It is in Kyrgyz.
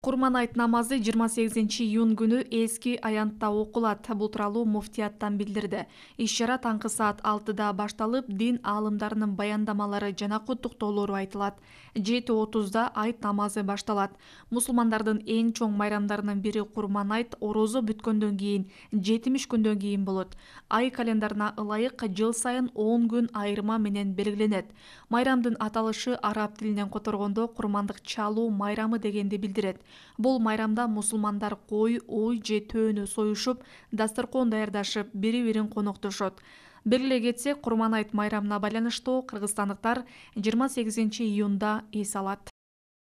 курман айт намазы жыйырма сегизинчи июнь күнү эски аянтта окулат бул тууралуу муфтияттан билдирди иш чара таңкы саат алтыда башталып дин аалымдарынын баяндамалары жана куттуктоолору айтылат жети отузда айт намазы башталат мусулмандардын эң чоң майрамдарынын бири курман айт орозо бүткөндөн кийин жетимиш күндөн кийин болот ай календарына ылайык жыл сайын он күн айырма менен белгиленет майрамдын аталышы араб тилинен которгондо курмандык чалуу майрамы дегенди билдирет бул майрамда мусулмандар кой уй же төөнү союшуп дасторкон даярдашып бири бирин коноктошот бир эле кетсек курман айт майрамына байланыштуу кыргызстандыктар жыйырма сегизинчи июнда эс алат